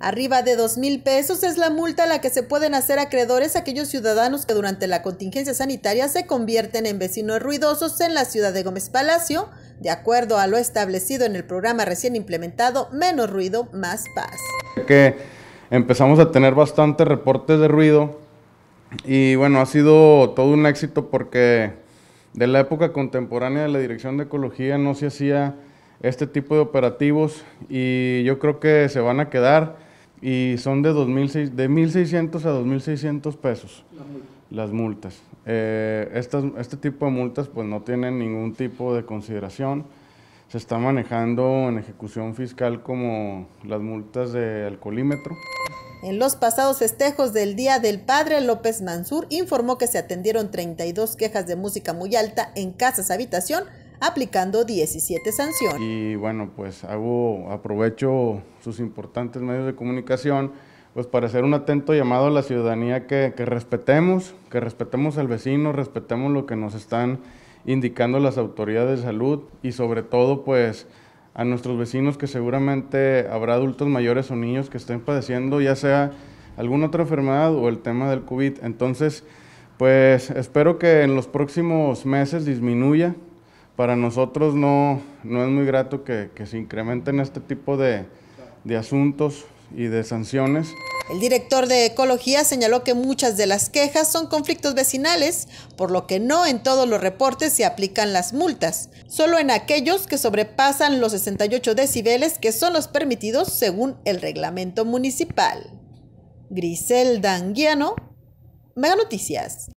Arriba de dos mil pesos es la multa a la que se pueden hacer acreedores aquellos ciudadanos que durante la contingencia sanitaria se convierten en vecinos ruidosos en la ciudad de Gómez Palacio, de acuerdo a lo establecido en el programa recién implementado Menos Ruido, Más Paz. Que empezamos a tener bastantes reportes de ruido y bueno, ha sido todo un éxito porque de la época contemporánea de la Dirección de Ecología no se hacía este tipo de operativos y yo creo que se van a quedar y son de, de 1.600 a 2.600 pesos las multas. Eh, este tipo de multas pues no tienen ningún tipo de consideración. Se está manejando en ejecución fiscal como las multas de alcoholímetro. En los pasados festejos del Día del Padre, López Mansur informó que se atendieron 32 quejas de música muy alta en casas habitación aplicando 17 sanciones. Y bueno, pues hago, aprovecho sus importantes medios de comunicación pues para hacer un atento llamado a la ciudadanía que, respetemos, que respetemos al vecino, respetemos lo que nos están indicando las autoridades de salud y sobre todo pues a nuestros vecinos que seguramente habrá adultos mayores o niños que estén padeciendo ya sea alguna otra enfermedad o el tema del COVID. Entonces, pues espero que en los próximos meses disminuya para nosotros no, es muy grato que, se incrementen este tipo de, de asuntos y de sanciones. El director de Ecología señaló que muchas de las quejas son conflictos vecinales, por lo que no en todos los reportes se aplican las multas, solo en aquellos que sobrepasan los 68 decibeles que son los permitidos según el reglamento municipal. Grisel Danguiano, Mega Noticias.